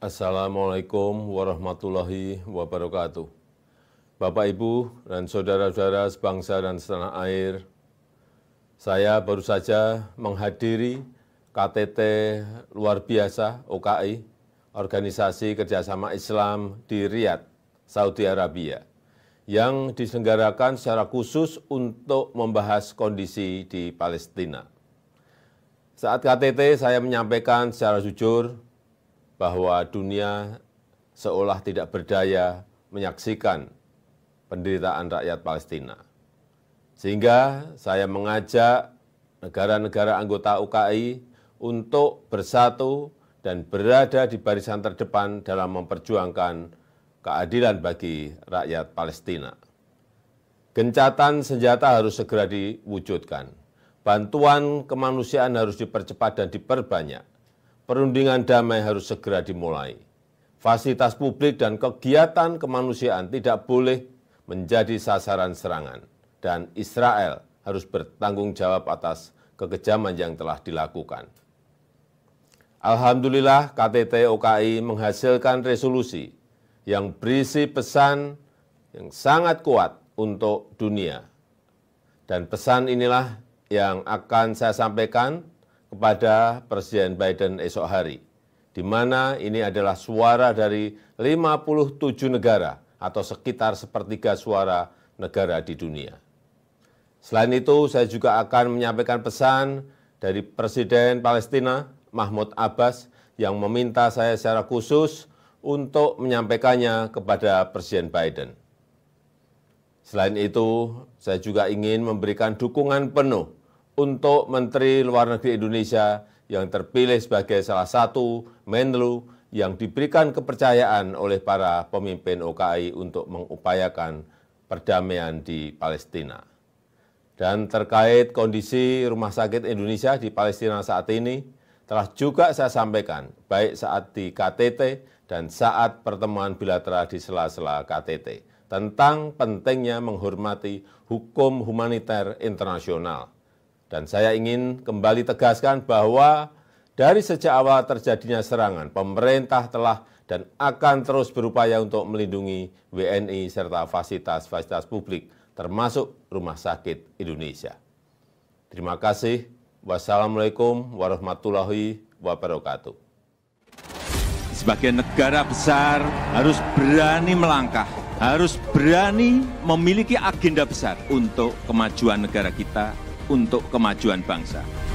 Assalamualaikum warahmatullahi wabarakatuh. Bapak, Ibu, dan saudara-saudara sebangsa dan setanah air, saya baru saja menghadiri KTT luar biasa OKI, Organisasi Kerjasama Islam di Riyadh, Saudi Arabia, yang diselenggarakan secara khusus untuk membahas kondisi di Palestina. Saat KTT, saya menyampaikan secara jujur bahwa dunia seolah tidak berdaya menyaksikan penderitaan rakyat Palestina. Sehingga saya mengajak negara-negara anggota UKI untuk bersatu dan berada di barisan terdepan dalam memperjuangkan keadilan bagi rakyat Palestina. Gencatan senjata harus segera diwujudkan. Bantuan kemanusiaan harus dipercepat dan diperbanyak perundingan damai harus segera dimulai. Fasilitas publik dan kegiatan kemanusiaan tidak boleh menjadi sasaran serangan, dan Israel harus bertanggung jawab atas kekejaman yang telah dilakukan. Alhamdulillah, KTT OKI menghasilkan resolusi yang berisi pesan yang sangat kuat untuk dunia. Dan pesan inilah yang akan saya sampaikan kepada Presiden Biden esok hari, di mana ini adalah suara dari 57 negara atau sekitar sepertiga suara negara di dunia. Selain itu, saya juga akan menyampaikan pesan dari Presiden Palestina Mahmud Abbas yang meminta saya secara khusus untuk menyampaikannya kepada Presiden Biden. Selain itu, saya juga ingin memberikan dukungan penuh untuk Menteri Luar Negeri Indonesia yang terpilih sebagai salah satu Menlu yang diberikan kepercayaan oleh para pemimpin OKI untuk mengupayakan perdamaian di Palestina. Dan terkait kondisi Rumah Sakit Indonesia di Palestina saat ini, telah juga saya sampaikan, baik saat di KTT dan saat pertemuan bilateral di sela-sela KTT, tentang pentingnya menghormati hukum humaniter internasional dan saya ingin kembali tegaskan bahwa dari sejak awal terjadinya serangan, pemerintah telah dan akan terus berupaya untuk melindungi WNI serta fasilitas-fasilitas publik, termasuk Rumah Sakit Indonesia. Terima kasih. Wassalamualaikum warahmatullahi wabarakatuh. Sebagai negara besar harus berani melangkah, harus berani memiliki agenda besar untuk kemajuan negara kita, untuk kemajuan bangsa